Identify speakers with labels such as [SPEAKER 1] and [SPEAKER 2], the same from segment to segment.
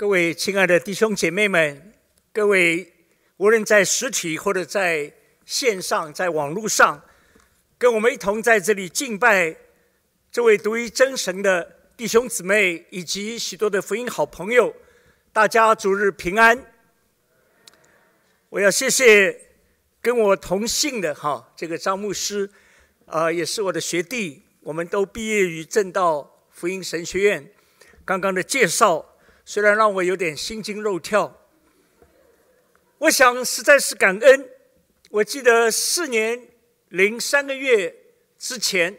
[SPEAKER 1] 各位亲爱的弟兄姐妹们，各位无论在实体或者在线上，在网络上，跟我们一同在这里敬拜这位独一真神的弟兄姊妹，以及许多的福音好朋友，大家逐日平安。我要谢谢跟我同姓的哈，这个张牧师，啊，也是我的学弟，我们都毕业于正道福音神学院，刚刚的介绍。虽然让我有点心惊肉跳，我想实在是感恩。我记得四年零三个月之前，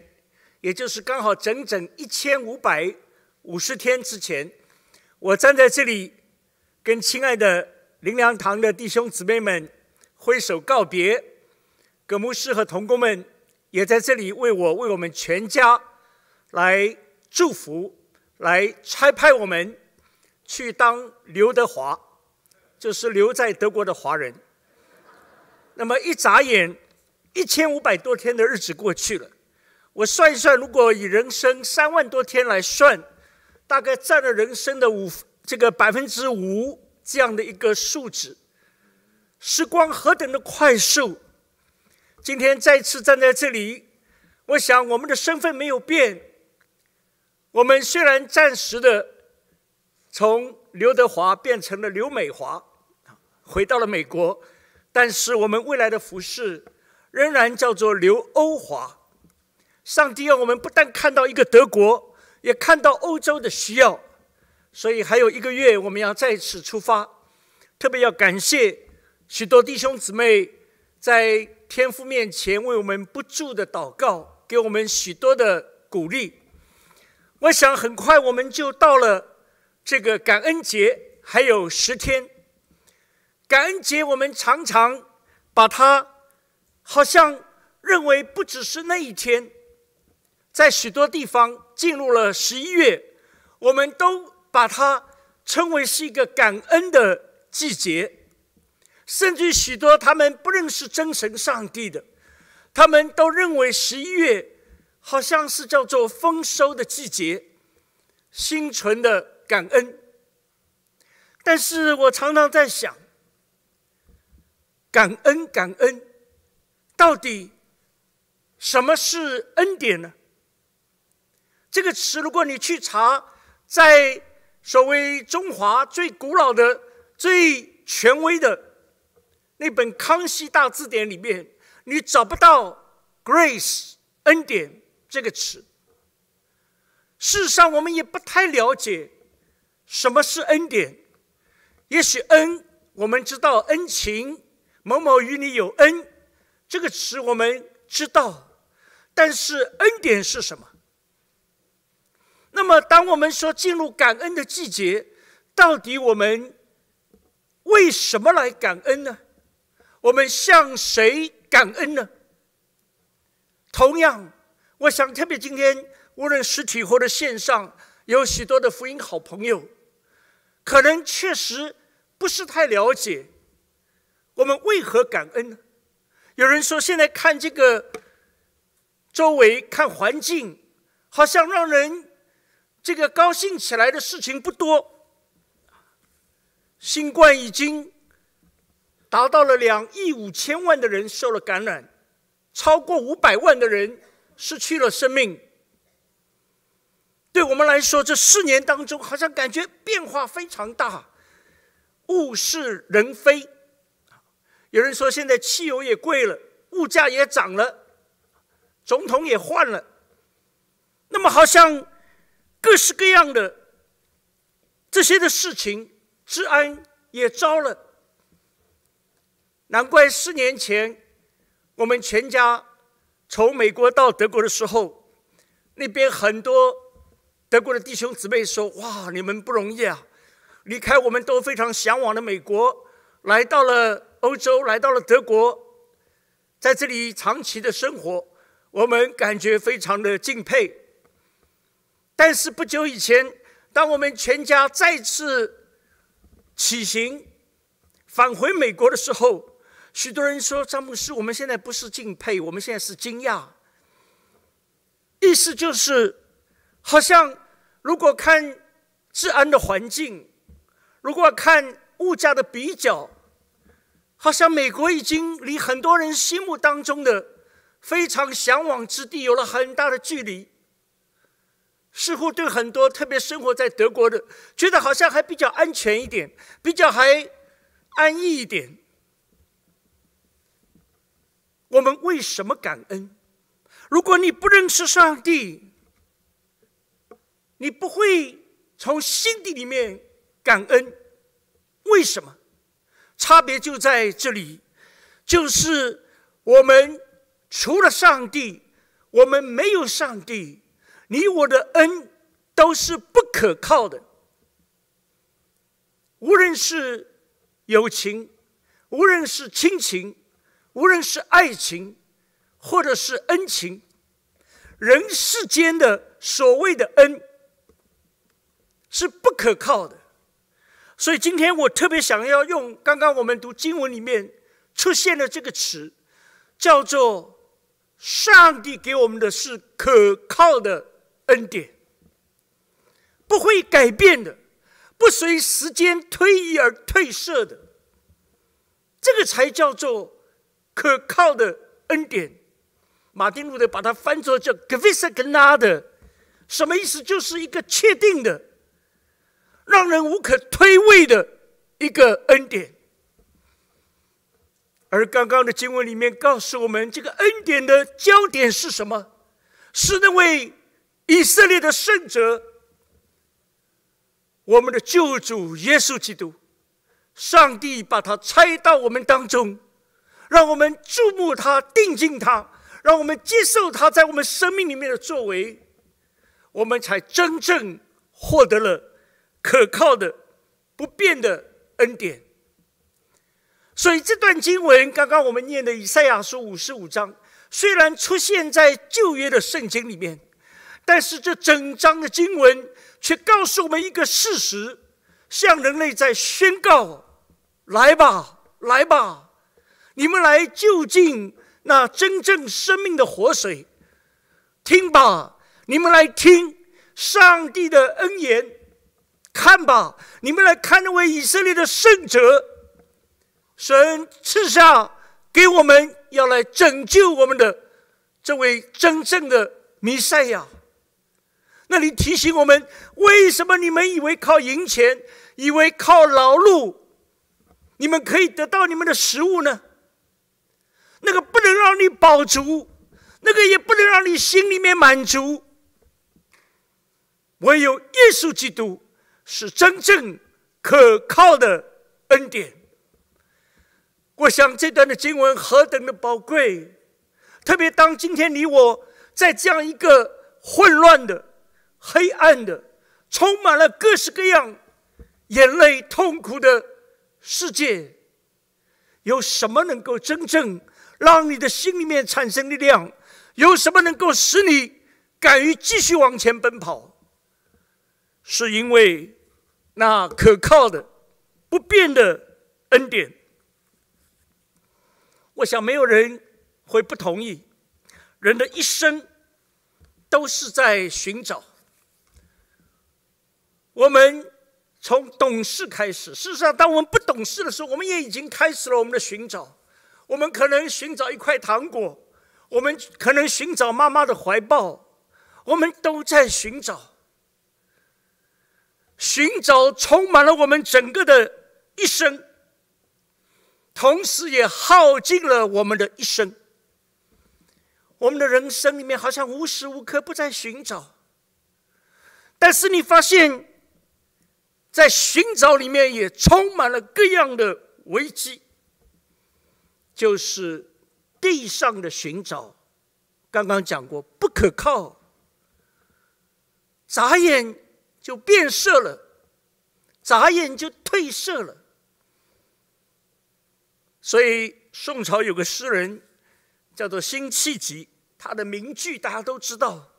[SPEAKER 1] 也就是刚好整整一千五百五十天之前，我站在这里跟亲爱的林良堂的弟兄姊妹们挥手告别，葛牧师和童工们也在这里为我为我们全家来祝福，来拆拍我们。去当刘德华，就是留在德国的华人。那么一眨眼，一千五百多天的日子过去了。我算一算，如果以人生三万多天来算，大概占了人生的五这个百分之五这样的一个数值。时光何等的快速！今天再次站在这里，我想我们的身份没有变。我们虽然暂时的。从刘德华变成了刘美华，回到了美国，但是我们未来的服饰仍然叫做刘欧华。上帝要我们不但看到一个德国，也看到欧洲的需要，所以还有一个月我们要再次出发。特别要感谢许多弟兄姊妹在天父面前为我们不住的祷告，给我们许多的鼓励。我想很快我们就到了。这个感恩节还有十天。感恩节，我们常常把它好像认为不只是那一天，在许多地方进入了十一月，我们都把它称为是一个感恩的季节。甚至许多他们不认识真神上帝的，他们都认为十一月好像是叫做丰收的季节，新存的。感恩，但是我常常在想，感恩感恩，到底什么是恩典呢？这个词，如果你去查，在所谓中华最古老的、最权威的那本《康熙大字典》里面，你找不到 “grace” 恩典这个词。事实上，我们也不太了解。什么是恩典？也许恩，我们知道恩情，某某与你有恩，这个词我们知道。但是恩典是什么？那么，当我们说进入感恩的季节，到底我们为什么来感恩呢？我们向谁感恩呢？同样，我想，特别今天，无论实体或者线上，有许多的福音好朋友。可能确实不是太了解我们为何感恩呢？有人说现在看这个周围看环境，好像让人这个高兴起来的事情不多。新冠已经达到了两亿五千万的人受了感染，超过五百万的人失去了生命。对我们来说，这四年当中，好像感觉变化非常大，物是人非。有人说，现在汽油也贵了，物价也涨了，总统也换了。那么，好像各式各样的这些的事情，治安也糟了。难怪四年前我们全家从美国到德国的时候，那边很多。德国的弟兄姊妹说：“哇，你们不容易啊！离开我们都非常向往的美国，来到了欧洲，来到了德国，在这里长期的生活，我们感觉非常的敬佩。但是不久以前，当我们全家再次起行返回美国的时候，许多人说：‘詹姆斯，我们现在不是敬佩，我们现在是惊讶。’意思就是，好像。”如果看治安的环境，如果看物价的比较，好像美国已经离很多人心目当中的非常向往之地有了很大的距离。似乎对很多，特别生活在德国的，觉得好像还比较安全一点，比较还安逸一点。我们为什么感恩？如果你不认识上帝。你不会从心底里面感恩，为什么？差别就在这里，就是我们除了上帝，我们没有上帝。你我的恩都是不可靠的，无论是友情，无论是亲情，无论是爱情，或者是恩情，人世间的所谓的恩。是不可靠的，所以今天我特别想要用刚刚我们读经文里面出现的这个词，叫做“上帝给我们的是可靠的恩典”，不会改变的，不随时间推移而褪色的，这个才叫做可靠的恩典。马丁路德把它翻作叫 g e w i s s i g e d e 什么意思？就是一个确定的。让人无可推诿的一个恩典，而刚刚的经文里面告诉我们，这个恩典的焦点是什么？是那位以色列的圣者，我们的救主耶稣基督。上帝把他差到我们当中，让我们注目他、定睛他，让我们接受他在我们生命里面的作为，我们才真正获得了。可靠的、不变的恩典。所以这段经文，刚刚我们念的以赛亚书五十五章，虽然出现在旧约的圣经里面，但是这整章的经文却告诉我们一个事实：向人类在宣告，“来吧，来吧，你们来就近那真正生命的活水。听吧，你们来听上帝的恩言。”看吧，你们来看那位以色列的圣者，神赐下给我们要来拯救我们的这位真正的弥赛亚。那，你提醒我们，为什么你们以为靠赢钱，以为靠劳碌，你们可以得到你们的食物呢？那个不能让你饱足，那个也不能让你心里面满足。唯有耶稣基督。是真正可靠的恩典。我想这段的经文何等的宝贵，特别当今天你我在这样一个混乱的、黑暗的、充满了各式各样眼泪、痛苦的世界，有什么能够真正让你的心里面产生力量？有什么能够使你敢于继续往前奔跑？是因为。那可靠的、不变的恩典，我想没有人会不同意。人的一生都是在寻找。我们从懂事开始，事实上，当我们不懂事的时候，我们也已经开始了我们的寻找。我们可能寻找一块糖果，我们可能寻找妈妈的怀抱，我们都在寻找。寻找充满了我们整个的一生，同时也耗尽了我们的一生。我们的人生里面好像无时无刻不在寻找，但是你发现，在寻找里面也充满了各样的危机，就是地上的寻找，刚刚讲过不可靠，眨眼。就变色了，眨眼就褪色了。所以宋朝有个诗人叫做辛弃疾，他的名句大家都知道：“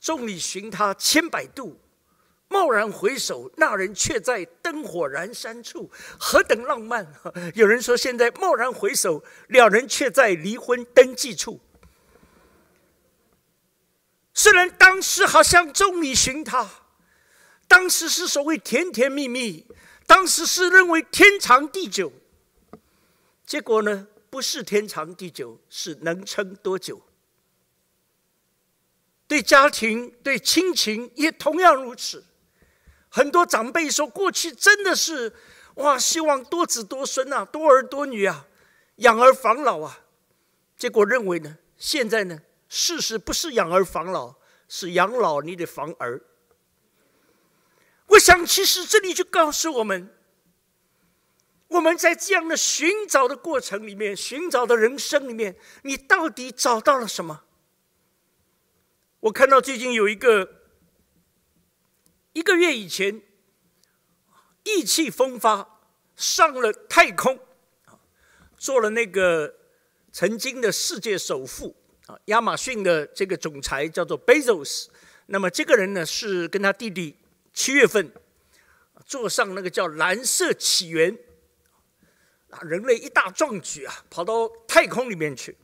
[SPEAKER 1] 众里寻他千百度，蓦然回首，那人却在灯火阑珊处。”何等浪漫！有人说现在“蓦然回首”，两人却在离婚登记处。虽然当时好像众里寻他。当时是所谓甜甜蜜蜜，当时是认为天长地久。结果呢，不是天长地久，是能撑多久。对家庭、对亲情也同样如此。很多长辈说，过去真的是，哇，希望多子多孙啊，多儿多女啊，养儿防老啊。结果认为呢，现在呢，事实不是养儿防老，是养老，你得防儿。我想，其实这里就告诉我们：我们在这样的寻找的过程里面，寻找的人生里面，你到底找到了什么？我看到最近有一个一个月以前，意气风发上了太空，做了那个曾经的世界首富啊，亚马逊的这个总裁叫做贝 o 斯。那么这个人呢，是跟他弟弟。七月份，坐上那个叫“蓝色起源”，啊，人类一大壮举啊，跑到太空里面去。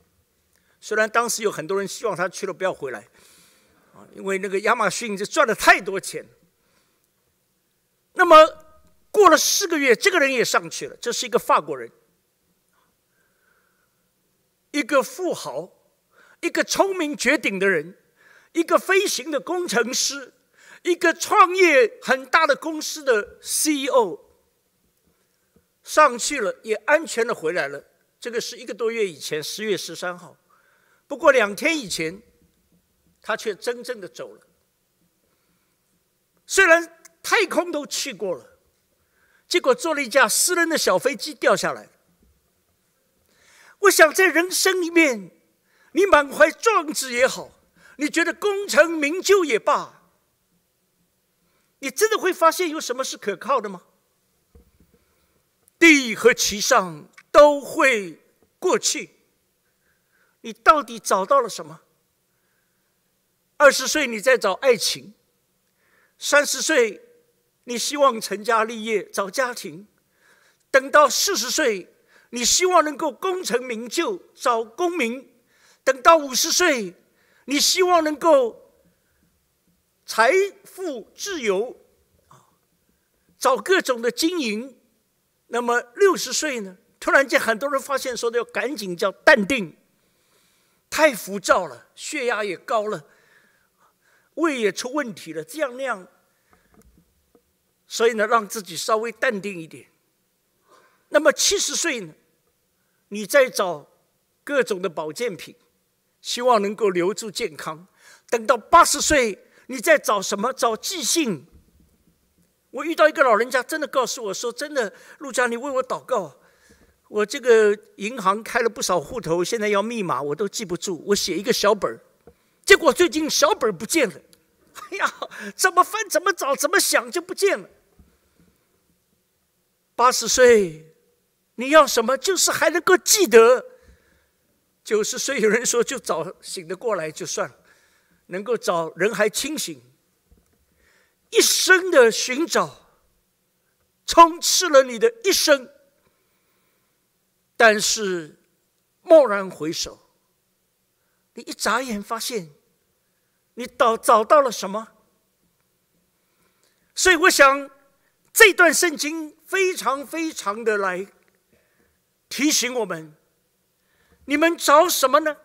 [SPEAKER 1] 虽然当时有很多人希望他去了不要回来，啊，因为那个亚马逊就赚了太多钱。那么过了四个月，这个人也上去了，这是一个法国人，一个富豪，一个聪明绝顶的人，一个飞行的工程师。一个创业很大的公司的 CEO 上去了，也安全的回来了。这个是一个多月以前，十月十三号。不过两天以前，他却真正的走了。虽然太空都去过了，结果坐了一架私人的小飞机掉下来。我想在人生里面，你满怀壮志也好，你觉得功成名就也罢。你真的会发现有什么是可靠的吗？地和其上都会过去。你到底找到了什么？二十岁你在找爱情，三十岁你希望成家立业找家庭，等到四十岁你希望能够功成名就找功名，等到五十岁你希望能够。财富自由，啊，找各种的经营。那么六十岁呢？突然间，很多人发现说要赶紧叫淡定，太浮躁了，血压也高了，胃也出问题了，这样那样。所以呢，让自己稍微淡定一点。那么七十岁呢？你再找各种的保健品，希望能够留住健康。等到八十岁。你在找什么？找记性。我遇到一个老人家，真的告诉我说：“真的，陆家，你为我祷告。我这个银行开了不少户头，现在要密码，我都记不住。我写一个小本儿，结果最近小本儿不见了。哎呀，怎么翻怎么找，怎么想就不见了。八十岁，你要什么就是还能够记得。九十岁，有人说就早醒得过来就算了。”能够找人还清醒，一生的寻找，充斥了你的一生。但是蓦然回首，你一眨眼发现，你找找到了什么？所以我想，这段圣经非常非常的来提醒我们：你们找什么呢？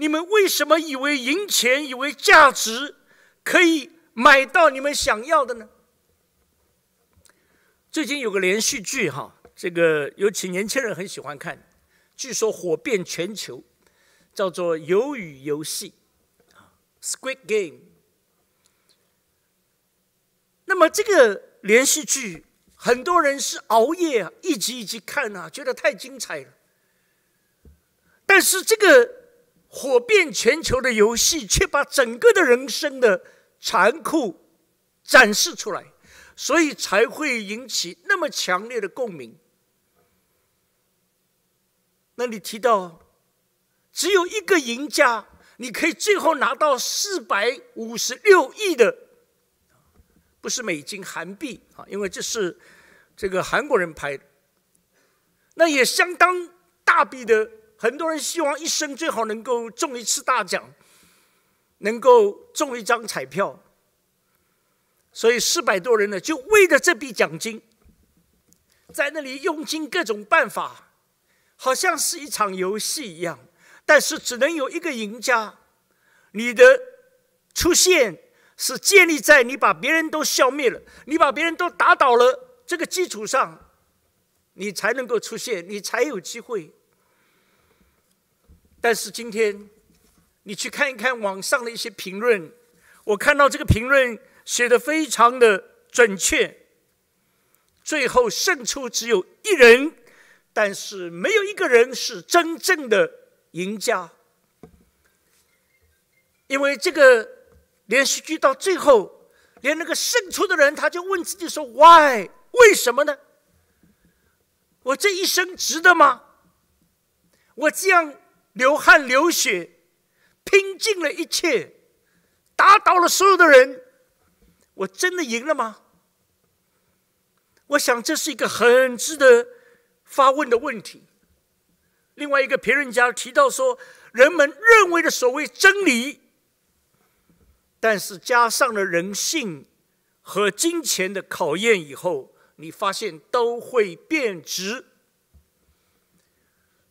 [SPEAKER 1] 你们为什么以为赢钱、以为价值可以买到你们想要的呢？最近有个连续剧哈，这个尤其年轻人很喜欢看，据说火遍全球，叫做《鱿鱼游戏》啊，《Squid Game》。那么这个连续剧，很多人是熬夜一集一集看啊，觉得太精彩了。但是这个。火遍全球的游戏，却把整个的人生的残酷展示出来，所以才会引起那么强烈的共鸣。那你提到只有一个赢家，你可以最后拿到四百五十六亿的，不是美金韩币啊，因为这是这个韩国人拍的，那也相当大笔的。很多人希望一生最好能够中一次大奖，能够中一张彩票。所以四百多人呢，就为了这笔奖金，在那里用尽各种办法，好像是一场游戏一样。但是只能有一个赢家，你的出现是建立在你把别人都消灭了，你把别人都打倒了这个基础上，你才能够出现，你才有机会。但是今天，你去看一看网上的一些评论，我看到这个评论写的非常的准确。最后胜出只有一人，但是没有一个人是真正的赢家。因为这个连续剧到最后，连那个胜出的人他就问自己说：Why？为什么呢？我这一生值得吗？我这样。流汗流血，拼尽了一切，打倒了所有的人，我真的赢了吗？我想这是一个很值得发问的问题。另外一个评论家提到说，人们认为的所谓真理，但是加上了人性和金钱的考验以后，你发现都会变质。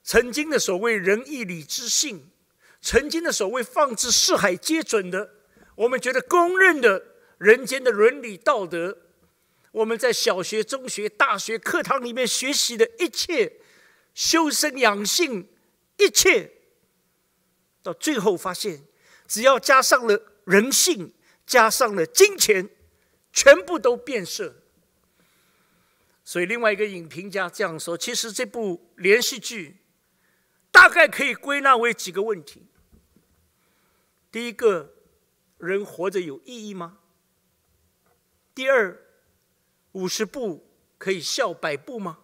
[SPEAKER 1] 曾经的所谓仁义礼智信，曾经的所谓放之四海皆准的，我们觉得公认的人间的伦理道德，我们在小学、中学、大学课堂里面学习的一切修身养性一切，到最后发现，只要加上了人性，加上了金钱，全部都变色。所以另外一个影评家这样说：，其实这部连续剧。大概可以归纳为几个问题：，第一，个人活着有意义吗？第二，五十步可以笑百步吗？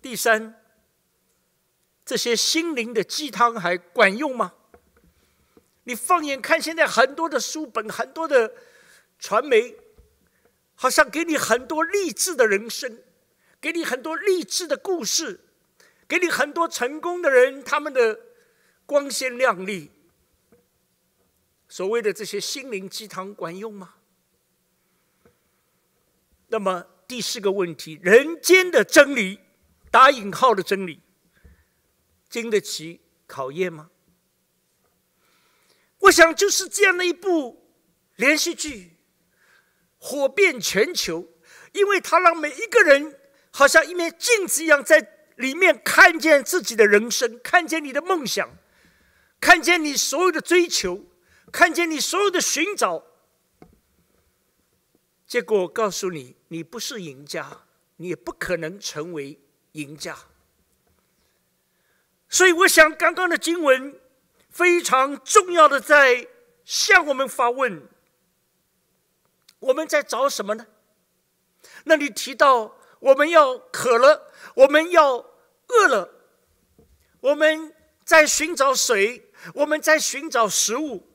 [SPEAKER 1] 第三，这些心灵的鸡汤还管用吗？你放眼看现在很多的书本、很多的传媒，好像给你很多励志的人生，给你很多励志的故事。给你很多成功的人，他们的光鲜亮丽，所谓的这些心灵鸡汤管用吗？那么第四个问题：人间的真理（打引号的真理）经得起考验吗？我想，就是这样的一部连续剧火遍全球，因为它让每一个人好像一面镜子一样在。里面看见自己的人生，看见你的梦想，看见你所有的追求，看见你所有的寻找。结果我告诉你，你不是赢家，你也不可能成为赢家。所以，我想刚刚的经文非常重要的在向我们发问：我们在找什么呢？那你提到我们要渴了。我们要饿了，我们在寻找水，我们在寻找食物。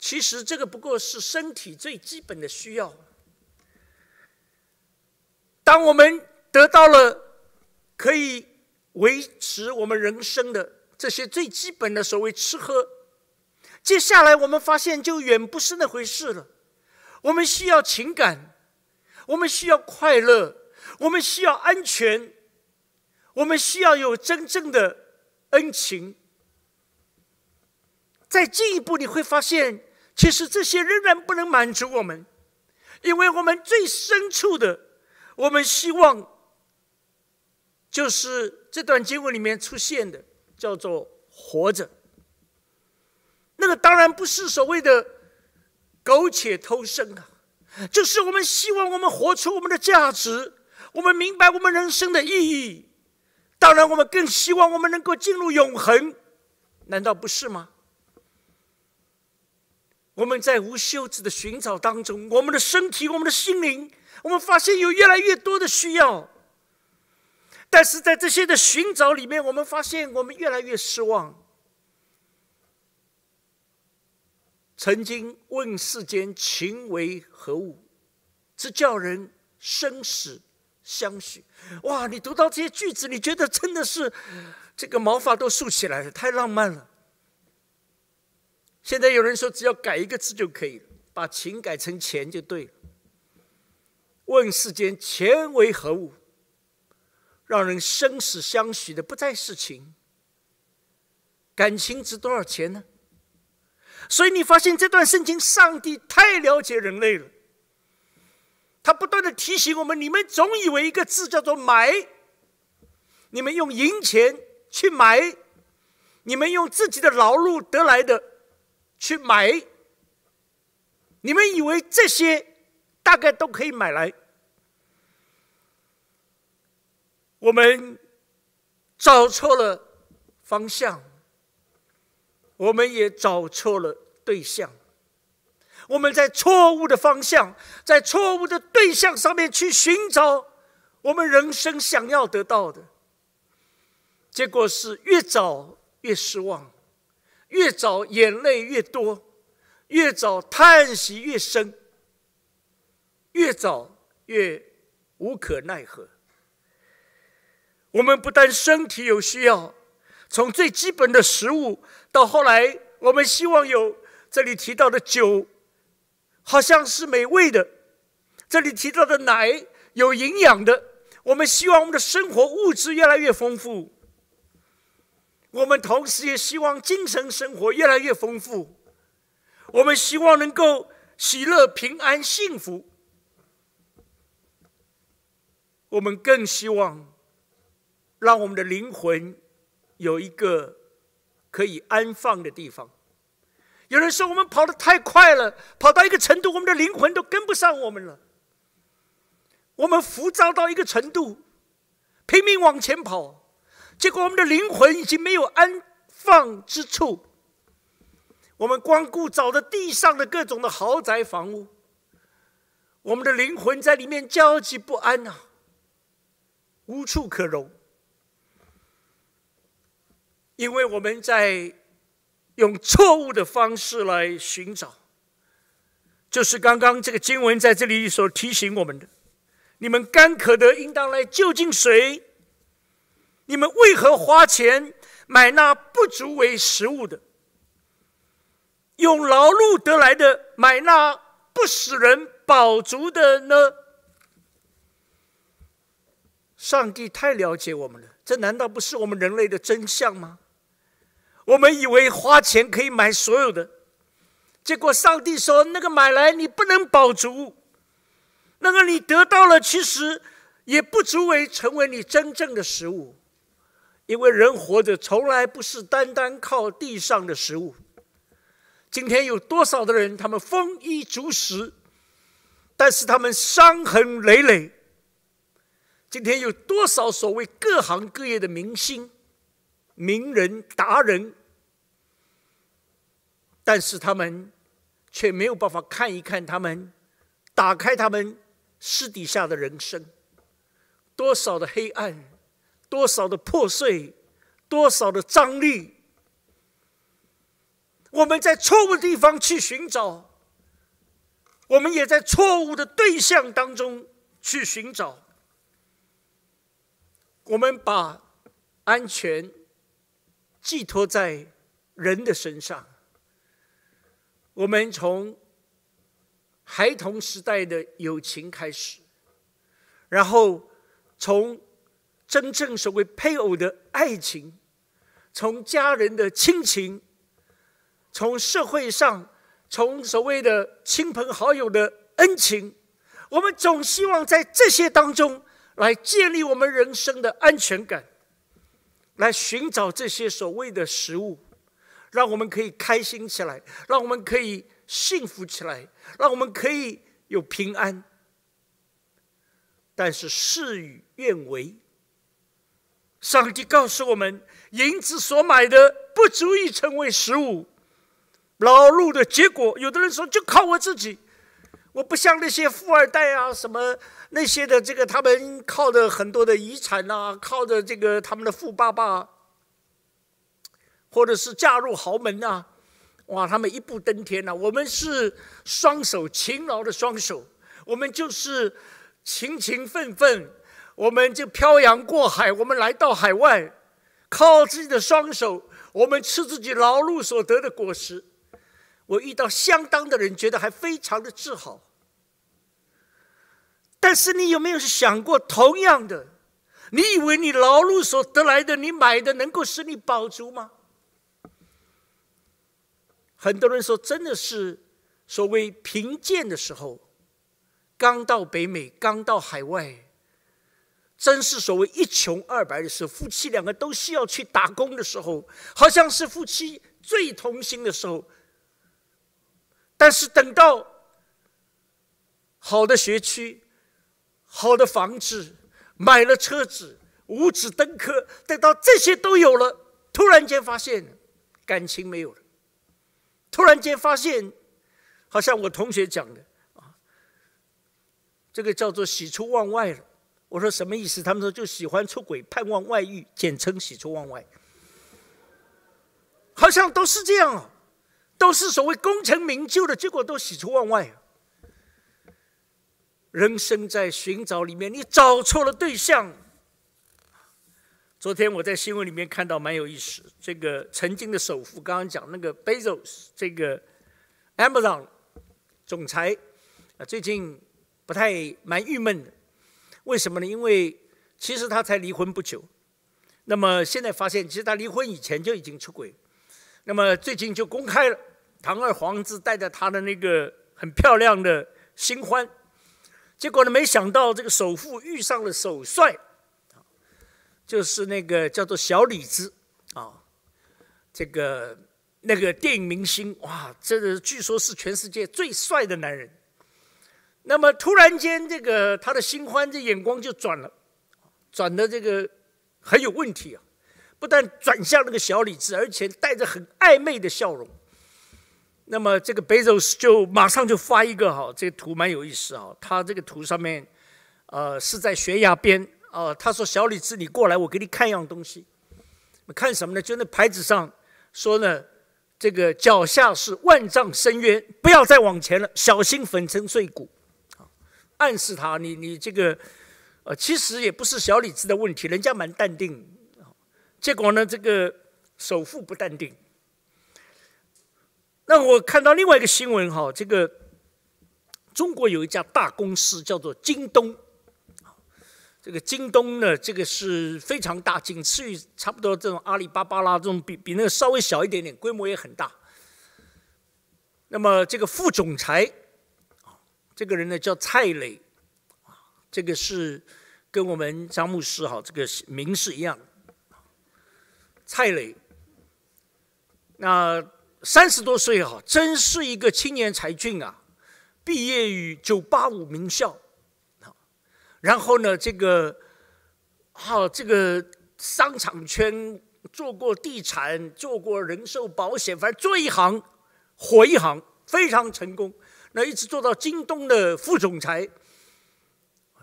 [SPEAKER 1] 其实这个不过是身体最基本的需要。当我们得到了可以维持我们人生的这些最基本的所谓吃喝，接下来我们发现就远不是那回事了。我们需要情感，我们需要快乐。我们需要安全，我们需要有真正的恩情。再进一步你会发现，其实这些仍然不能满足我们，因为我们最深处的，我们希望，就是这段经文里面出现的，叫做活着。那个当然不是所谓的苟且偷生啊，就是我们希望我们活出我们的价值。我们明白我们人生的意义，当然，我们更希望我们能够进入永恒，难道不是吗？我们在无休止的寻找当中，我们的身体，我们的心灵，我们发现有越来越多的需要，但是在这些的寻找里面，我们发现我们越来越失望。曾经问世间情为何物，直叫人生死。相许，哇！你读到这些句子，你觉得真的是这个毛发都竖起来了，太浪漫了。现在有人说，只要改一个字就可以了，把“情”改成“钱”就对了。问世间钱为何物？让人生死相许的，不再是情，感情值多少钱呢？所以你发现这段圣经，上帝太了解人类了。他不断的提醒我们：你们总以为一个字叫做“买”，你们用银钱去买，你们用自己的劳碌得来的去买，你们以为这些大概都可以买来。我们找错了方向，我们也找错了对象。我们在错误的方向，在错误的对象上面去寻找我们人生想要得到的结果，是越找越失望，越找眼泪越多，越找叹息越深，越找越无可奈何。我们不但身体有需要，从最基本的食物到后来，我们希望有这里提到的酒。好像是美味的，这里提到的奶有营养的。我们希望我们的生活物质越来越丰富，我们同时也希望精神生活越来越丰富。我们希望能够喜乐、平安、幸福。我们更希望让我们的灵魂有一个可以安放的地方。有人说我们跑得太快了，跑到一个程度，我们的灵魂都跟不上我们了。我们浮躁到一个程度，拼命往前跑，结果我们的灵魂已经没有安放之处。我们光顾找的地上的各种的豪宅房屋，我们的灵魂在里面焦急不安呐，无处可容。因为我们在。用错误的方式来寻找，就是刚刚这个经文在这里所提醒我们的：你们干渴的应当来就近水；你们为何花钱买那不足为食物的？用劳碌得来的买那不使人饱足的呢？上帝太了解我们了，这难道不是我们人类的真相吗？我们以为花钱可以买所有的，结果上帝说：“那个买来你不能保足，那个你得到了，其实也不足为成为你真正的食物，因为人活着从来不是单单靠地上的食物。”今天有多少的人，他们丰衣足食，但是他们伤痕累累。今天有多少所谓各行各业的明星、名人、达人？但是他们却没有办法看一看他们，打开他们私底下的人生，多少的黑暗，多少的破碎，多少的张力。我们在错误地方去寻找，我们也在错误的对象当中去寻找。我们把安全寄托在人的身上。我们从孩童时代的友情开始，然后从真正所谓配偶的爱情，从家人的亲情，从社会上，从所谓的亲朋好友的恩情，我们总希望在这些当中来建立我们人生的安全感，来寻找这些所谓的食物。让我们可以开心起来，让我们可以幸福起来，让我们可以有平安。但是事与愿违。上帝告诉我们，银子所买的不足以成为食物。劳碌的结果，有的人说就靠我自己，我不像那些富二代啊，什么那些的这个，他们靠的很多的遗产呐，靠着这个他们的富爸爸。或者是嫁入豪门啊，哇，他们一步登天呐！我们是双手勤劳的双手，我们就是勤勤奋奋，我们就漂洋过海，我们来到海外，靠自己的双手，我们吃自己劳碌所得的果实。我遇到相当的人，觉得还非常的自豪。但是你有没有想过，同样的，你以为你劳碌所得来的，你买的能够使你饱足吗？很多人说，真的是所谓贫贱的时候，刚到北美，刚到海外，真是所谓一穷二白的时候，夫妻两个都需要去打工的时候，好像是夫妻最同心的时候。但是等到好的学区、好的房子、买了车子、五子登科，等到这些都有了，突然间发现感情没有了。突然间发现，好像我同学讲的啊，这个叫做喜出望外了。我说什么意思？他们说就喜欢出轨，盼望外遇，简称喜出望外。好像都是这样啊，都是所谓功成名就的结果都喜出望外。人生在寻找里面，你找错了对象。昨天我在新闻里面看到蛮有意思，这个曾经的首富刚刚讲那个 Bezos，这个 Amazon 总裁啊，最近不太蛮郁闷的，为什么呢？因为其实他才离婚不久，那么现在发现其实他离婚以前就已经出轨，那么最近就公开了，堂而皇之带着他的那个很漂亮的新欢，结果呢，没想到这个首富遇上了首帅。就是那个叫做小李子啊，这个那个电影明星哇，这个据说是全世界最帅的男人。那么突然间，这个他的新欢的眼光就转了，转的这个很有问题啊，不但转向那个小李子，而且带着很暧昧的笑容。那么这个北斗就马上就发一个哈，这个图蛮有意思啊，他这个图上面呃是在悬崖边。哦，他说：“小李子，你过来，我给你看样东西。看什么呢？就那牌子上说呢，这个脚下是万丈深渊，不要再往前了，小心粉身碎骨。”暗示他，你你这个，呃，其实也不是小李子的问题，人家蛮淡定。结果呢，这个首富不淡定。那我看到另外一个新闻哈，这个中国有一家大公司叫做京东。这个京东呢，这个是非常大，仅次于差不多这种阿里巴巴啦，这种比比那个稍微小一点点，规模也很大。那么这个副总裁这个人呢叫蔡磊这个是跟我们张牧师哈这个名是一样的，蔡磊，那三十多岁哈，真是一个青年才俊啊，毕业于九八五名校。然后呢，这个，啊，这个商场圈做过地产，做过人寿保险，反正做一行火一行，非常成功。那一直做到京东的副总裁，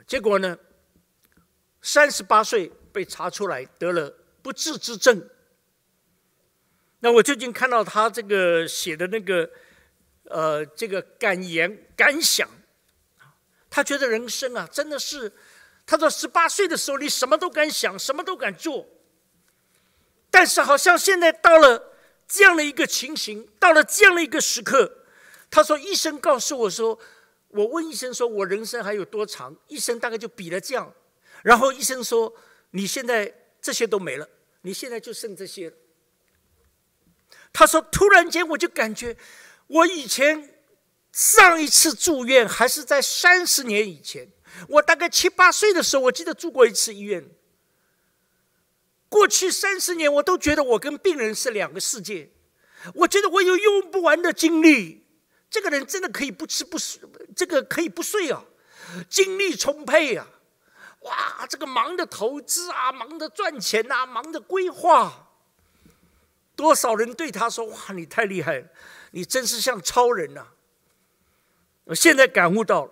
[SPEAKER 1] 结果呢，三十八岁被查出来得了不治之症。那我最近看到他这个写的那个，呃，这个感言感想。他觉得人生啊，真的是，他说十八岁的时候，你什么都敢想，什么都敢做。但是好像现在到了这样的一个情形，到了这样的一个时刻，他说，医生告诉我说，我问医生说我人生还有多长，医生大概就比了这样，然后医生说，你现在这些都没了，你现在就剩这些了。他说，突然间我就感觉，我以前。上一次住院还是在三十年以前，我大概七八岁的时候，我记得住过一次医院。过去三十年，我都觉得我跟病人是两个世界。我觉得我有用不完的精力，这个人真的可以不吃不睡，这个可以不睡啊，精力充沛啊！哇，这个忙着投资啊，忙着赚钱呐，忙着规划。多少人对他说：“哇，你太厉害了，你真是像超人呐！”我现在感悟到，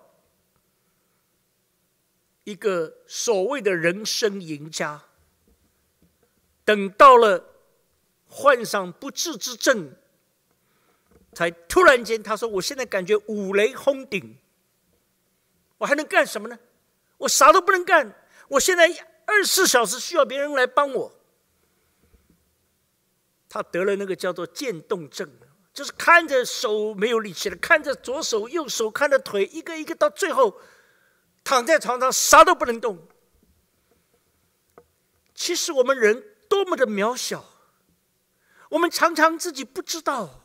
[SPEAKER 1] 一个所谓的人生赢家，等到了患上不治之症，才突然间他说：“我现在感觉五雷轰顶，我还能干什么呢？我啥都不能干，我现在二十四小时需要别人来帮我。”他得了那个叫做渐冻症。就是看着手没有力气了，看着左手、右手，看着腿，一个一个到最后，躺在床上啥都不能动。其实我们人多么的渺小，我们常常自己不知道，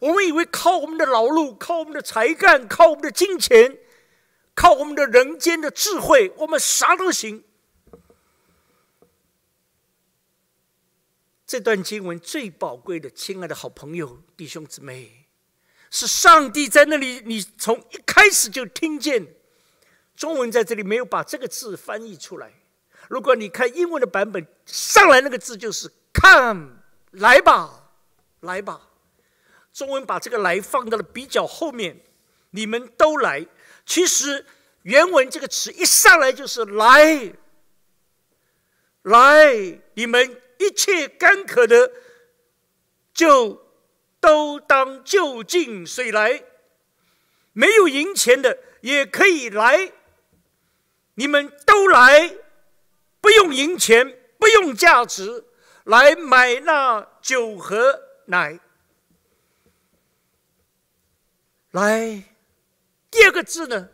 [SPEAKER 1] 我们以为靠我们的劳碌、靠我们的才干、靠我们的金钱、靠我们的人间的智慧，我们啥都行。这段经文最宝贵的，亲爱的好朋友、弟兄姊妹，是上帝在那里。你从一开始就听见，中文在这里没有把这个字翻译出来。如果你看英文的版本，上来那个字就是“看”，来吧，来吧。中文把这个“来”放到了比较后面，你们都来。其实原文这个词一上来就是“来，来，你们”。一切干渴的，就都当就近水来；没有银钱的也可以来，你们都来，不用银钱，不用价值来买那酒和奶。来，第二个字呢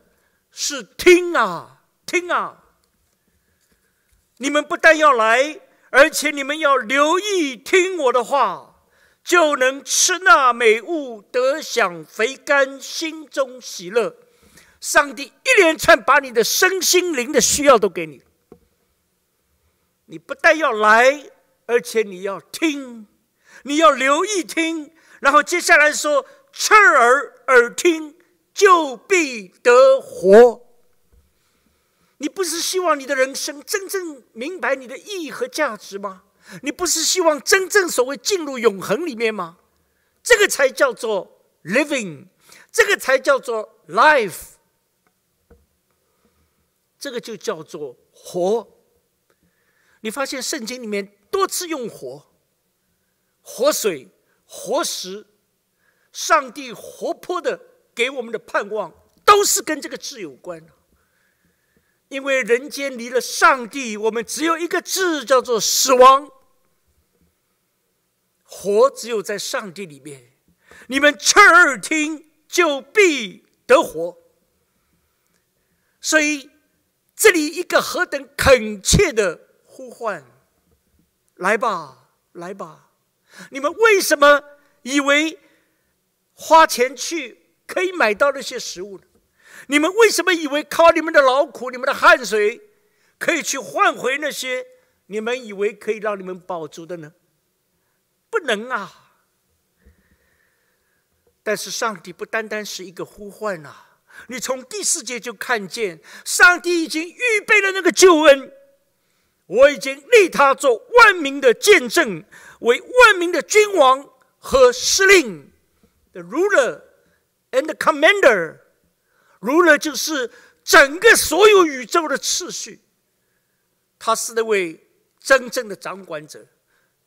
[SPEAKER 1] 是听啊，听啊！你们不但要来。而且你们要留意听我的话，就能吃那美物，得享肥甘，心中喜乐。上帝一连串把你的身心灵的需要都给你。你不但要来，而且你要听，你要留意听，然后接下来说：赤耳耳听，就必得活。你不是希望你的人生真正明白你的意义和价值吗？你不是希望真正所谓进入永恒里面吗？这个才叫做 living，这个才叫做 life，这个就叫做活。你发现圣经里面多次用活、活水、活石，上帝活泼的给我们的盼望，都是跟这个字有关的。因为人间离了上帝，我们只有一个字叫做死亡。活只有在上帝里面，你们侧耳听就必得活。所以这里一个何等恳切的呼唤！来吧，来吧！你们为什么以为花钱去可以买到那些食物呢？你们为什么以为靠你们的劳苦、你们的汗水，可以去换回那些你们以为可以让你们饱足的呢？不能啊！但是上帝不单单是一个呼唤呐。你从第四节就看见，上帝已经预备了那个救恩。我已经立他做万民的见证，为万民的君王和司令的 ruler and commander。如来就是整个所有宇宙的秩序，他是那位真正的掌管者，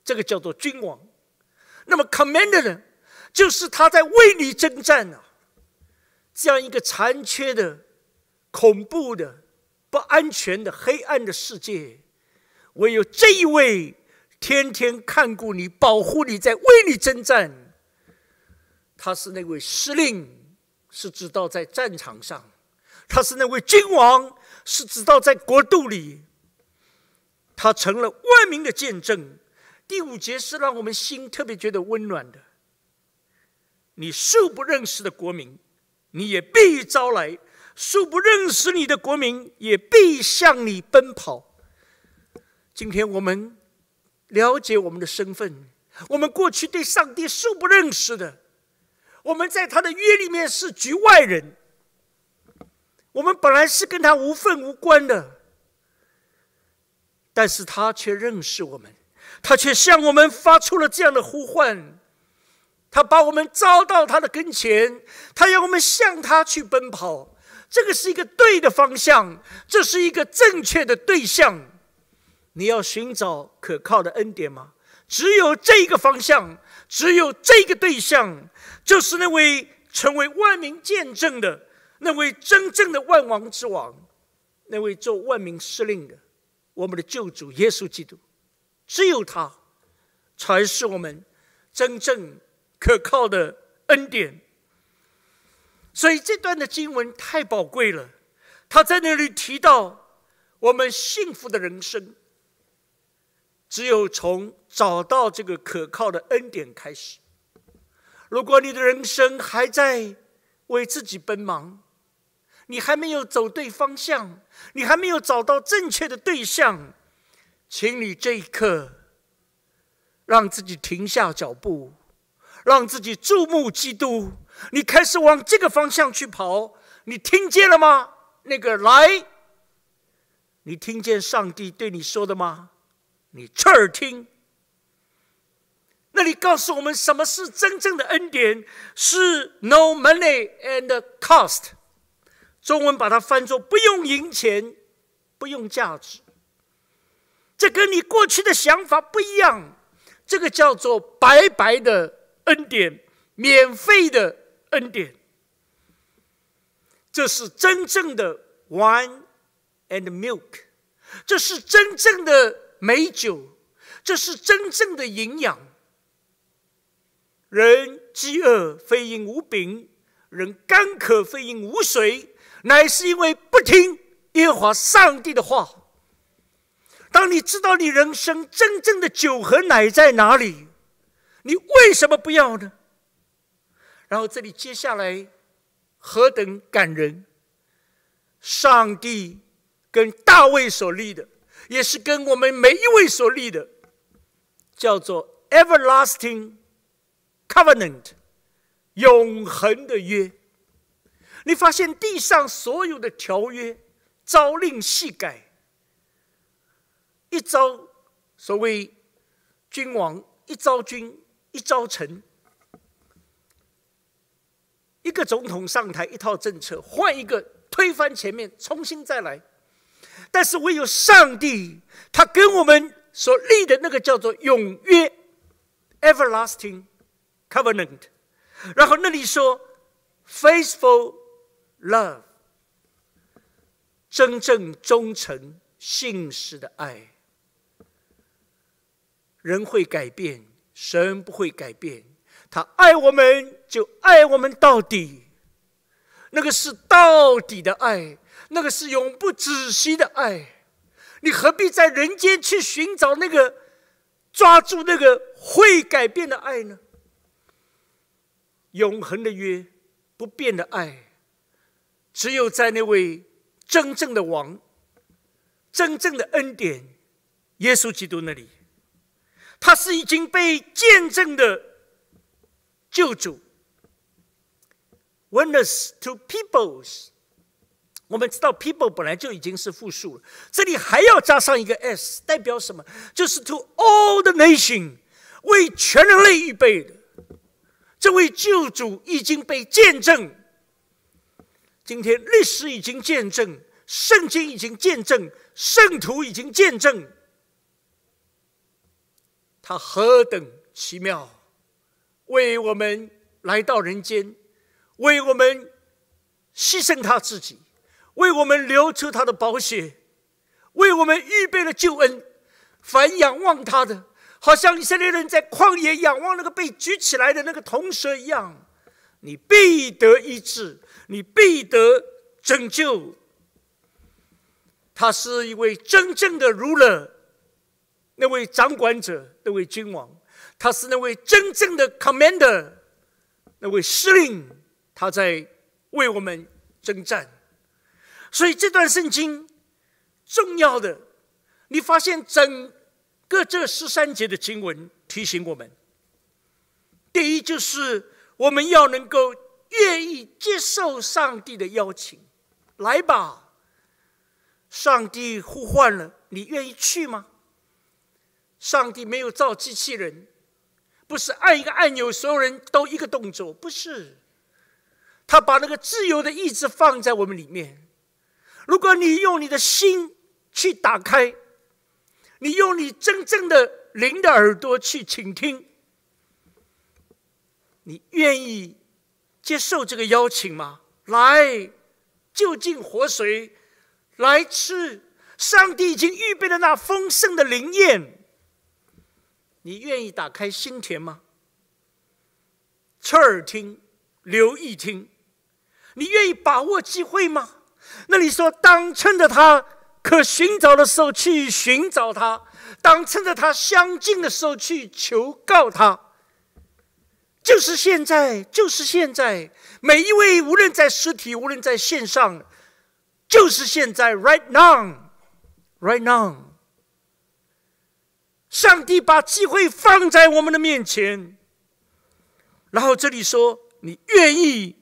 [SPEAKER 1] 这个叫做君王。那么，commander 呢，就是他在为你征战呢。这样一个残缺的、恐怖的、不安全的、黑暗的世界，唯有这一位天天看顾你、保护你，在为你征战。他是那位司令。是知道在战场上，他是那位君王；是知道在国度里，他成了万民的见证。第五节是让我们心特别觉得温暖的：你素不认识的国民，你也必招来；素不认识你的国民，也必向你奔跑。今天我们了解我们的身份，我们过去对上帝素不认识的。我们在他的约里面是局外人，我们本来是跟他无份无关的，但是他却认识我们，他却向我们发出了这样的呼唤，他把我们招到他的跟前，他要我们向他去奔跑，这个是一个对的方向，这是一个正确的对象。你要寻找可靠的恩典吗？只有这个方向，只有这个对象。就是那位成为万民见证的那位真正的万王之王，那位做万民司令的，我们的救主耶稣基督，只有他才是我们真正可靠的恩典。所以这段的经文太宝贵了，他在那里提到我们幸福的人生，只有从找到这个可靠的恩典开始。如果你的人生还在为自己奔忙，你还没有走对方向，你还没有找到正确的对象，请你这一刻让自己停下脚步，让自己注目基督。你开始往这个方向去跑，你听见了吗？那个来，你听见上帝对你说的吗？你侧耳听。这里告诉我们，什么是真正的恩典？是 no money and cost，中文把它翻作“不用银钱，不用价值”。这跟你过去的想法不一样。这个叫做白白的恩典，免费的恩典。这是真正的 wine and milk，这是真正的美酒，这是真正的营养。人饥饿非因无饼，人干渴非因无水，乃是因为不听耶和华上帝的话。当你知道你人生真正的酒和奶在哪里，你为什么不要呢？然后这里接下来何等感人！上帝跟大卫所立的，也是跟我们每一位所立的，叫做 everlasting。Covenant，永恒的约。你发现地上所有的条约，朝令夕改。一朝所谓君王，一朝君，一朝臣。一个总统上台，一套政策，换一个推翻前面，重新再来。但是唯有上帝，他跟我们所立的那个叫做永约，Everlasting。Covenant，然后那里说，faithful love，真正忠诚信实的爱。人会改变，神不会改变。他爱我们，就爱我们到底。那个是到底的爱，那个是永不止息的爱。你何必在人间去寻找那个抓住那个会改变的爱呢？永恒的约，不变的爱，只有在那位真正的王、真正的恩典——耶稣基督那里，他是已经被见证的救主。Witness to peoples，我们知道 people 本来就已经是复数了，这里还要加上一个 s，代表什么？就是 to all the nation，为全人类预备的。这位救主已经被见证，今天历史已经见证，圣经已经见证，圣徒已经见证，他何等奇妙，为我们来到人间，为我们牺牲他自己，为我们流出他的宝血，为我们预备了救恩，凡仰望他的。好像以色列人在旷野仰望那个被举起来的那个铜蛇一样，你必得医治，你必得拯救。他是一位真正的如来，那位掌管者，那位君王，他是那位真正的 commander，那位司令，他在为我们征战。所以这段圣经重要的，你发现整。各这十三节的经文提醒我们：第一，就是我们要能够愿意接受上帝的邀请，来吧！上帝呼唤了，你愿意去吗？上帝没有造机器人，不是按一个按钮，所有人都一个动作，不是。他把那个自由的意志放在我们里面。如果你用你的心去打开。你用你真正的灵的耳朵去倾听，你愿意接受这个邀请吗？来，就近活水来吃，上帝已经预备的那丰盛的灵宴，你愿意打开心田吗？侧耳听，留意听，你愿意把握机会吗？那你说当趁着他。可寻找的时候去寻找他，当趁着他相近的时候去求告他。就是现在，就是现在，每一位无论在实体，无论在线上，就是现在，right now，right now。上帝把机会放在我们的面前，然后这里说，你愿意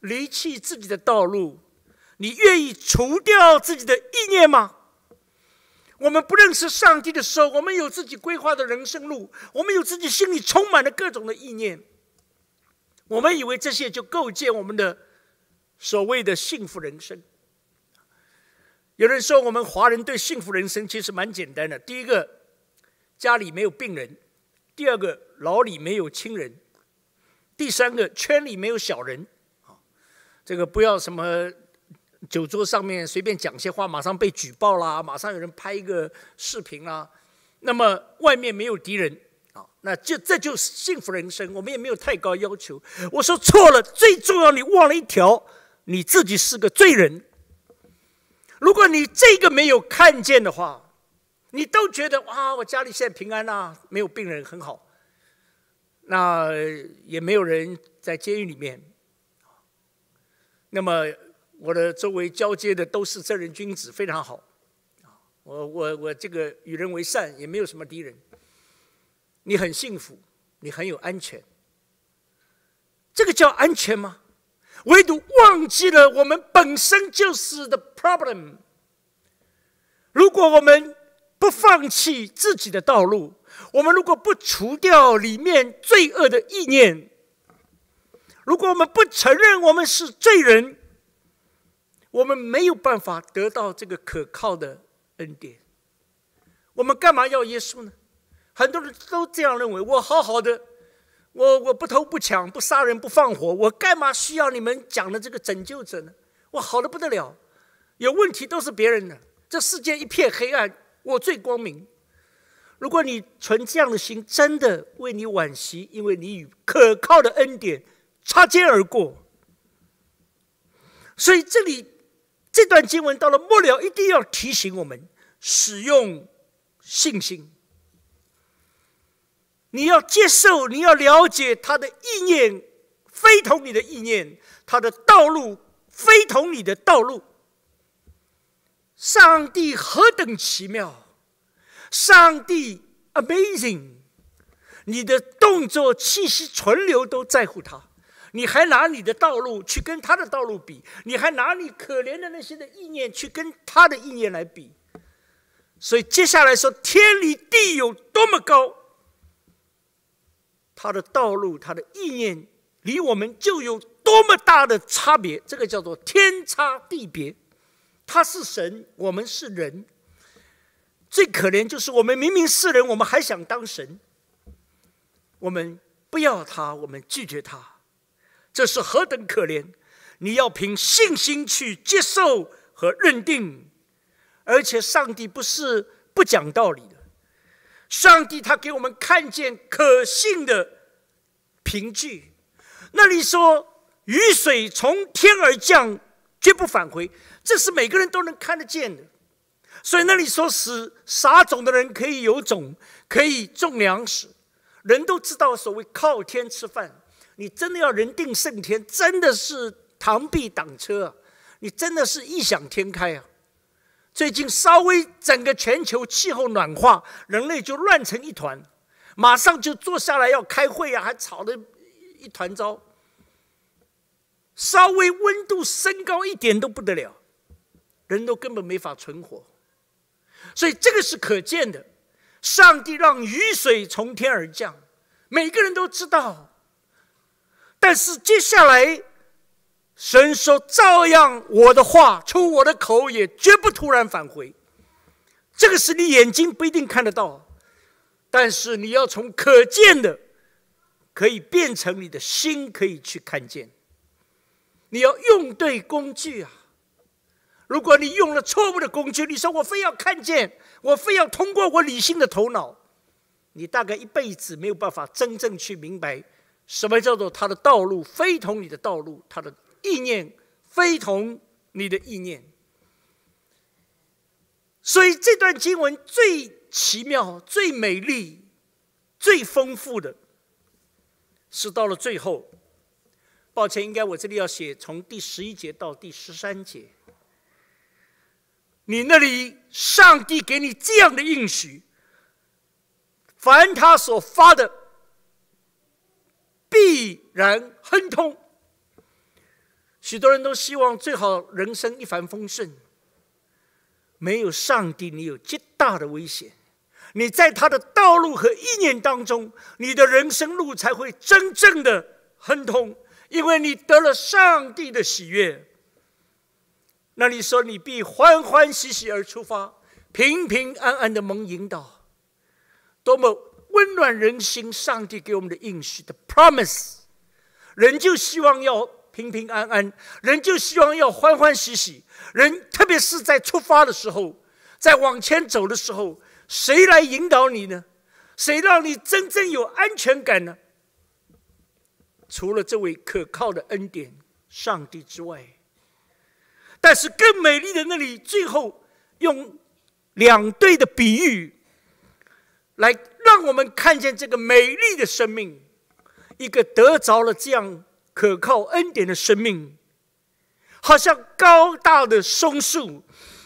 [SPEAKER 1] 离弃自己的道路。你愿意除掉自己的意念吗？我们不认识上帝的时候，我们有自己规划的人生路，我们有自己心里充满了各种的意念，我们以为这些就构建我们的所谓的幸福人生。有人说，我们华人对幸福人生其实蛮简单的：第一个，家里没有病人；第二个，老里没有亲人；第三个，圈里没有小人。这个不要什么。酒桌上面随便讲些话，马上被举报啦，马上有人拍一个视频啦。那么外面没有敌人啊，那就这就是幸福人生。我们也没有太高要求。我说错了，最重要你忘了一条，你自己是个罪人。如果你这个没有看见的话，你都觉得哇，我家里现在平安呐，没有病人很好，那也没有人在监狱里面。那么。我的周围交接的都是正人君子，非常好。我我我这个与人为善，也没有什么敌人。你很幸福，你很有安全，这个叫安全吗？唯独忘记了我们本身就是的 problem。如果我们不放弃自己的道路，我们如果不除掉里面罪恶的意念，如果我们不承认我们是罪人，我们没有办法得到这个可靠的恩典，我们干嘛要耶稣呢？很多人都这样认为。我好好的，我我不偷不抢不杀人不放火，我干嘛需要你们讲的这个拯救者呢？我好的不得了，有问题都是别人的。这世界一片黑暗，我最光明。如果你存这样的心，真的为你惋惜，因为你与可靠的恩典擦肩而过。所以这里。这段经文到了末了，一定要提醒我们使用信心。你要接受，你要了解他的意念非同你的意念，他的道路非同你的道路。上帝何等奇妙！上帝 amazing！你的动作、气息、存留都在乎他。你还拿你的道路去跟他的道路比，你还拿你可怜的那些的意念去跟他的意念来比，所以接下来说天离地有多么高，他的道路他的意念离我们就有多么大的差别，这个叫做天差地别。他是神，我们是人。最可怜就是我们明明是人，我们还想当神。我们不要他，我们拒绝他。这是何等可怜！你要凭信心去接受和认定，而且上帝不是不讲道理的。上帝他给我们看见可信的凭据，那里说雨水从天而降，绝不返回，这是每个人都能看得见的。所以那里说，使撒种的人可以有种，可以种粮食，人都知道所谓靠天吃饭。你真的要人定胜天？真的是螳臂挡车，你真的是异想天开啊！最近稍微整个全球气候暖化，人类就乱成一团，马上就坐下来要开会啊，还吵得一团糟。稍微温度升高一点都不得了，人都根本没法存活。所以这个是可见的。上帝让雨水从天而降，每个人都知道。但是接下来，神说：“照样，我的话出我的口，也绝不突然返回。”这个是你眼睛不一定看得到，但是你要从可见的，可以变成你的心可以去看见。你要用对工具啊！如果你用了错误的工具，你说我非要看见，我非要通过我理性的头脑，你大概一辈子没有办法真正去明白。什么叫做他的道路非同你的道路，他的意念非同你的意念？所以这段经文最奇妙、最美丽、最丰富的是到了最后。抱歉，应该我这里要写从第十一节到第十三节。你那里上帝给你这样的应许，凡他所发的。必然亨通。许多人都希望最好人生一帆风顺。没有上帝，你有极大的危险。你在他的道路和意念当中，你的人生路才会真正的亨通，因为你得了上帝的喜悦。那你说，你必欢欢喜喜而出发，平平安安的蒙引导，多么！温暖人心，上帝给我们的应许的 promise，人就希望要平平安安，人就希望要欢欢喜喜。人，特别是在出发的时候，在往前走的时候，谁来引导你呢？谁让你真正有安全感呢？除了这位可靠的恩典上帝之外，但是更美丽的那里，最后用两对的比喻来。让我们看见这个美丽的生命，一个得着了这样可靠恩典的生命，好像高大的松树。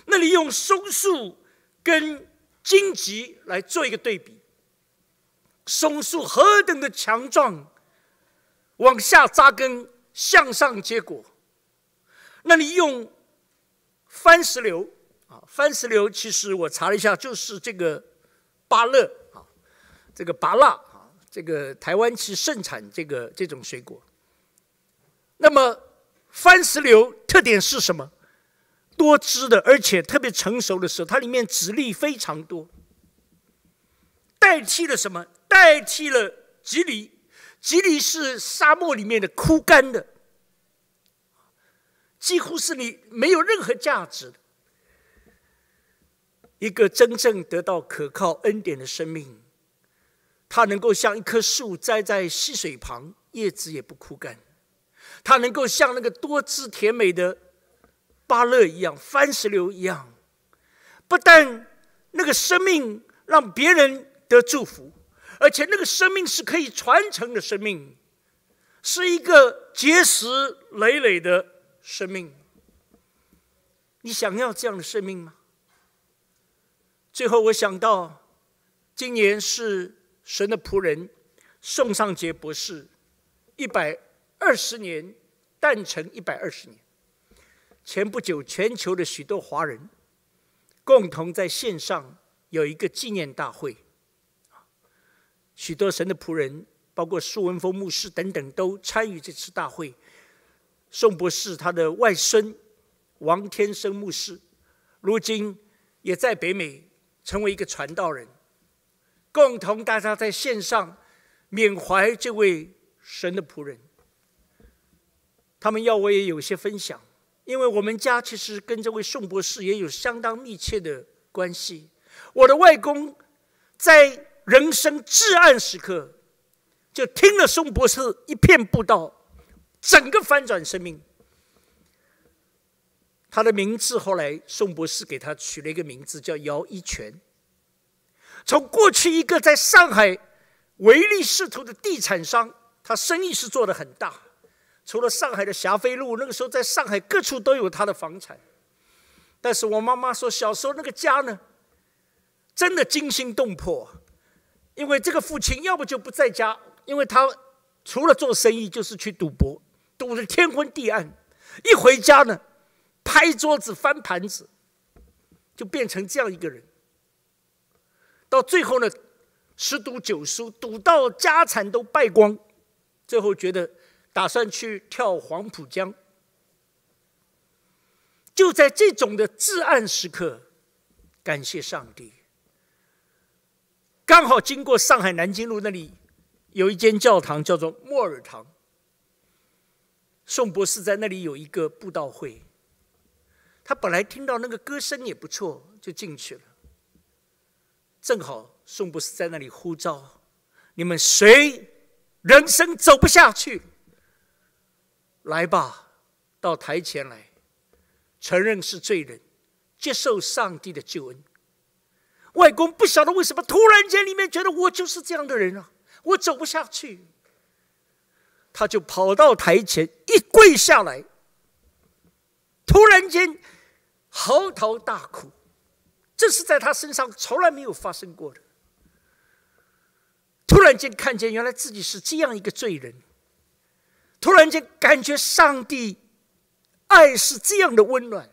[SPEAKER 1] 那里用松树跟荆棘来做一个对比。松树何等的强壮，往下扎根，向上结果。那你用番石榴啊，番石榴其实我查了一下，就是这个芭乐。这个芭乐啊，这个台湾是盛产这个这种水果。那么番石榴特点是什么？多汁的，而且特别成熟的时候，它里面籽粒非常多。代替了什么？代替了吉利，吉利是沙漠里面的枯干的，几乎是你没有任何价值的。一个真正得到可靠恩典的生命。它能够像一棵树栽在溪水旁，叶子也不枯干；它能够像那个多姿甜美的芭乐一样、番石榴一样，不但那个生命让别人得祝福，而且那个生命是可以传承的生命，是一个结实累累的生命。你想要这样的生命吗？最后，我想到，今年是。神的仆人宋尚杰博士，一百二十年诞辰一百二十年。前不久，全球的许多华人共同在线上有一个纪念大会。许多神的仆人，包括苏文峰牧师等等，都参与这次大会。宋博士他的外孙王天生牧师，如今也在北美成为一个传道人。共同大家在线上缅怀这位神的仆人。他们要我也有些分享，因为我们家其实跟这位宋博士也有相当密切的关系。我的外公在人生至暗时刻，就听了宋博士一片布道，整个翻转生命。他的名字后来宋博士给他取了一个名字，叫姚一全。从过去一个在上海唯利是图的地产商，他生意是做得很大，除了上海的霞飞路，那个时候在上海各处都有他的房产。但是我妈妈说，小时候那个家呢，真的惊心动魄，因为这个父亲要不就不在家，因为他除了做生意就是去赌博，赌得天昏地暗，一回家呢，拍桌子翻盘子，就变成这样一个人。到最后呢，十赌九输，赌到家产都败光，最后觉得打算去跳黄浦江。就在这种的至暗时刻，感谢上帝，刚好经过上海南京路那里，有一间教堂叫做莫尔堂。宋博士在那里有一个布道会，他本来听到那个歌声也不错，就进去了。正好宋博士在那里呼召：“你们谁人生走不下去？来吧，到台前来，承认是罪人，接受上帝的救恩。”外公不晓得为什么，突然间里面觉得我就是这样的人啊，我走不下去。他就跑到台前一跪下来，突然间嚎啕大哭。这是在他身上从来没有发生过的。突然间看见，原来自己是这样一个罪人。突然间感觉，上帝爱是这样的温暖。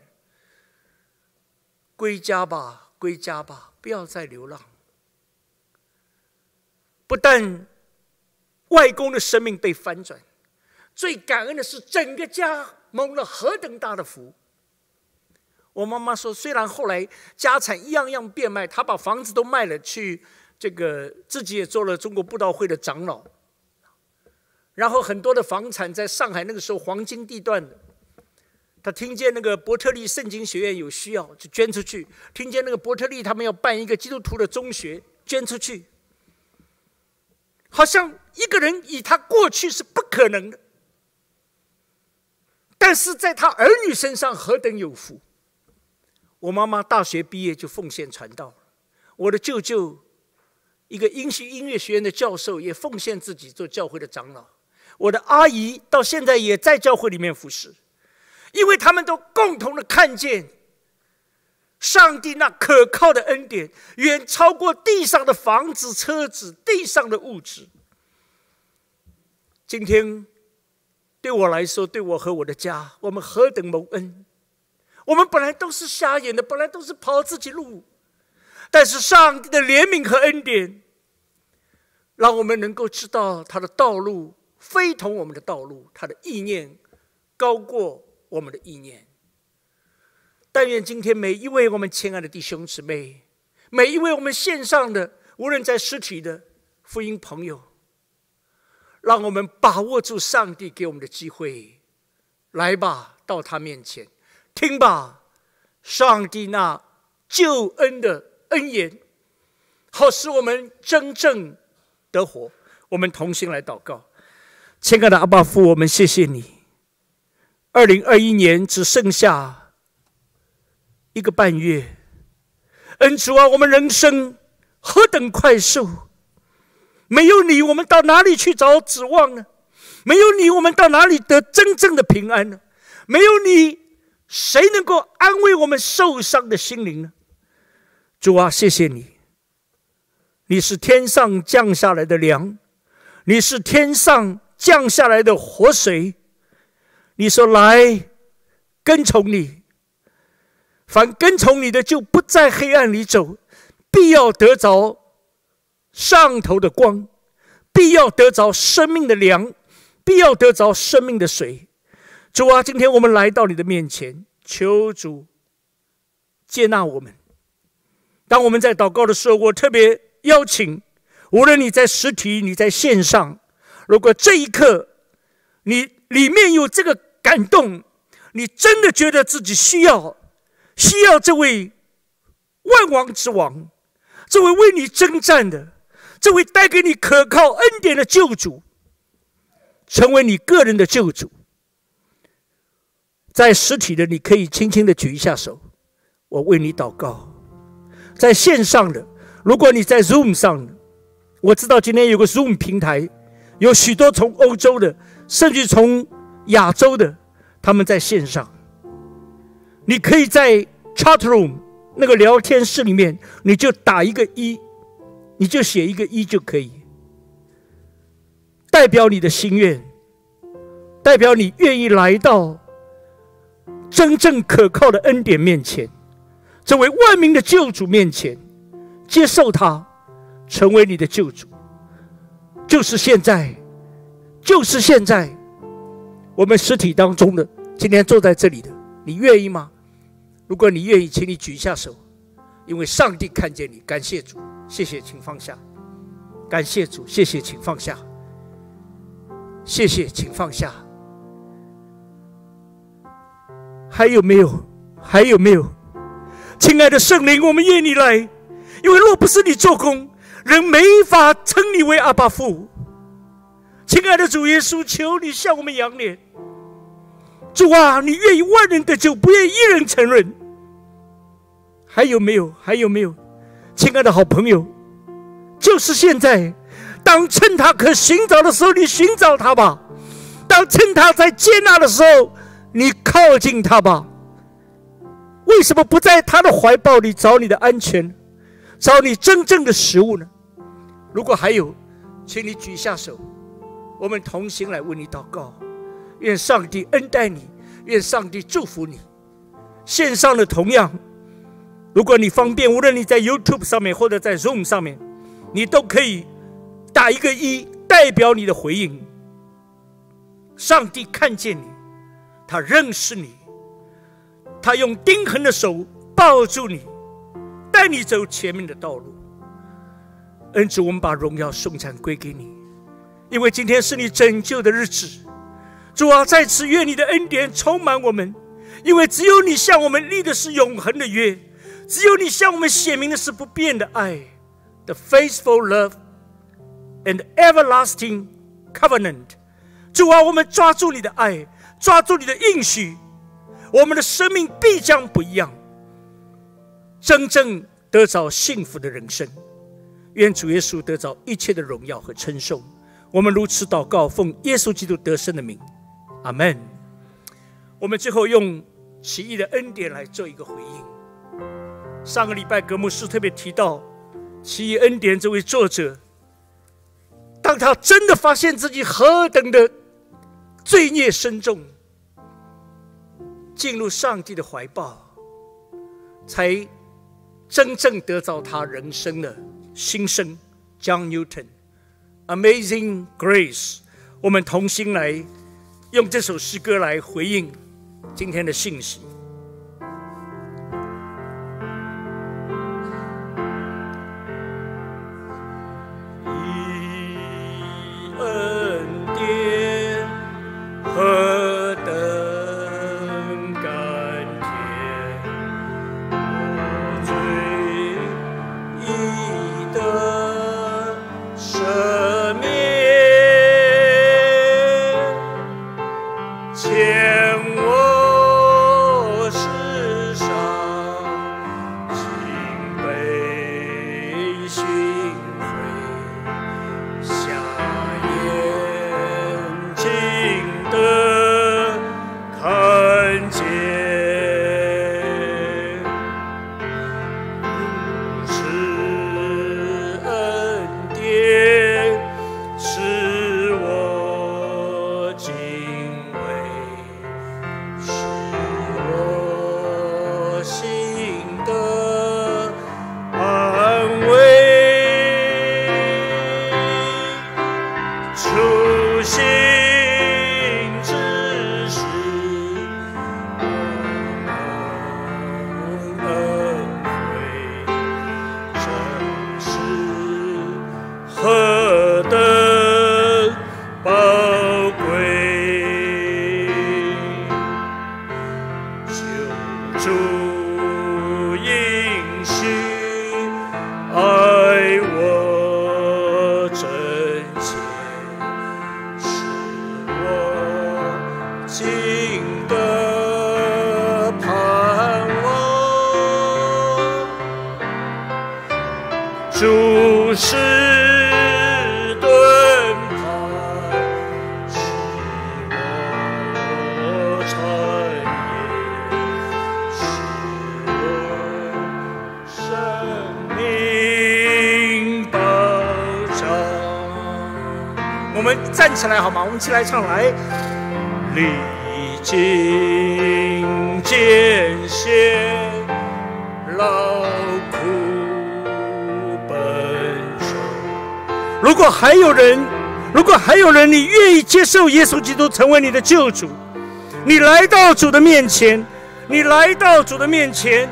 [SPEAKER 1] 归家吧，归家吧，不要再流浪。不但外公的生命被翻转，最感恩的是整个家蒙了何等大的福。我妈妈说，虽然后来家产一样样变卖，她把房子都卖了去，这个自己也做了中国布道会的长老，然后很多的房产在上海那个时候黄金地段的，她听见那个伯特利圣经学院有需要就捐出去，听见那个伯特利他们要办一个基督徒的中学捐出去，好像一个人以他过去是不可能的，但是在他儿女身上何等有福！我妈妈大学毕业就奉献传道，我的舅舅一个音系音乐学院的教授也奉献自己做教会的长老，我的阿姨到现在也在教会里面服侍，因为他们都共同的看见上帝那可靠的恩典远超过地上的房子、车子、地上的物质。今天对我来说，对我和我的家，我们何等蒙恩！我们本来都是瞎眼的，本来都是跑自己路，但是上帝的怜悯和恩典，让我们能够知道他的道路非同我们的道路，他的意念高过我们的意念。但愿今天每一位我们亲爱的弟兄姊妹，每一位我们线上的，无论在实体的福音朋友，让我们把握住上帝给我们的机会，来吧，到他面前。听吧，上帝那救恩的恩言，好使我们真正的活。我们同心来祷告，亲爱的阿爸父，我们谢谢你。二零二一年只剩下一个半月，恩主啊，我们人生何等快速！没有你，我们到哪里去找指望呢？没有你，我们到哪里得真正的平安呢？没有你！谁能够安慰我们受伤的心灵呢？主啊，谢谢你，你是天上降下来的粮，你是天上降下来的活水。你说来，跟从你，凡跟从你的，就不在黑暗里走，必要得着上头的光，必要得着生命的粮，必要得着生命的水。主啊，今天我们来到你的面前，求主接纳我们。当我们在祷告的时候，我特别邀请，无论你在实体，你在线上，如果这一刻你里面有这个感动，你真的觉得自己需要，需要这位万王之王，这位为你征战的，这位带给你可靠恩典的救主，成为你个人的救主。在实体的，你可以轻轻的举一下手，我为你祷告。在线上的，如果你在 Zoom 上我知道今天有个 Zoom 平台，有许多从欧洲的，甚至从亚洲的，他们在线上。你可以在 Chat Room 那个聊天室里面，你就打一个一，你就写一个一就可以，代表你的心愿，代表你愿意来到。真正可靠的恩典面前，这位万民的救主面前，接受他，成为你的救主，就是现在，就是现在，我们实体当中的今天坐在这里的，你愿意吗？如果你愿意，请你举一下手，因为上帝看见你。感谢主，谢谢，请放下。感谢主，谢谢，请放下。谢谢，请放下。还有没有？还有没有？亲爱的圣灵，我们愿你来，因为若不是你做工，人没法称你为阿爸父。亲爱的主耶稣，求你向我们扬脸。主啊，你愿意万人得救，不愿意一人承认。还有没有？还有没有？亲爱的好朋友，就是现在，当趁他可寻找的时候，你寻找他吧；当趁他在接纳的时候。你靠近他吧，为什么不在他的怀抱里找你的安全，找你真正的食物呢？如果还有，请你举下手，我们同心来为你祷告，愿上帝恩待你，愿上帝祝福你。线上的同样，如果你方便，无论你在 YouTube 上面或者在 Zoom 上面，你都可以打一个一，代表你的回应。上帝看见你。他认识你，他用钉痕的手抱住你，带你走前面的道路。恩主，我们把荣耀颂赞归给你，因为今天是你拯救的日子。主啊，在此愿你的恩典充满我们，因为只有你向我们立的是永恒的约，只有你向我们显明的是不变的爱。The faithful love and everlasting covenant。主啊，我们抓住你的爱。抓住你的应许，我们的生命必将不一样，真正得着幸福的人生。愿主耶稣得着一切的荣耀和称颂。我们如此祷告，奉耶稣基督得胜的名，阿门。我们最后用《奇异的恩典》来做一个回应。上个礼拜格慕斯特别提到《奇异恩典》这位作者，当他真的发现自己何等的罪孽深重。进入上帝的怀抱，才真正得到他人生的新生。John Newton，Amazing Grace，我们同心来用这首诗歌来回应今天的信息。起来好吗？我们起来唱来。历
[SPEAKER 2] 经艰险，劳苦
[SPEAKER 1] 奔走。如果还有人，如果还有人，你愿意接受耶稣基督成为你的救主？你来到主的面前，你来到主的面前，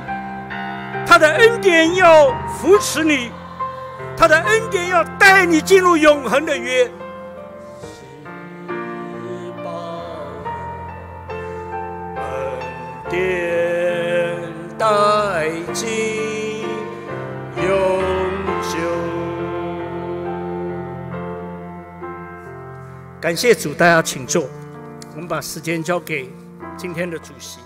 [SPEAKER 1] 他的恩典要扶持你，他的恩典要带你进入永恒的约。感谢主，大家请坐。我们把时间交给今天的主席。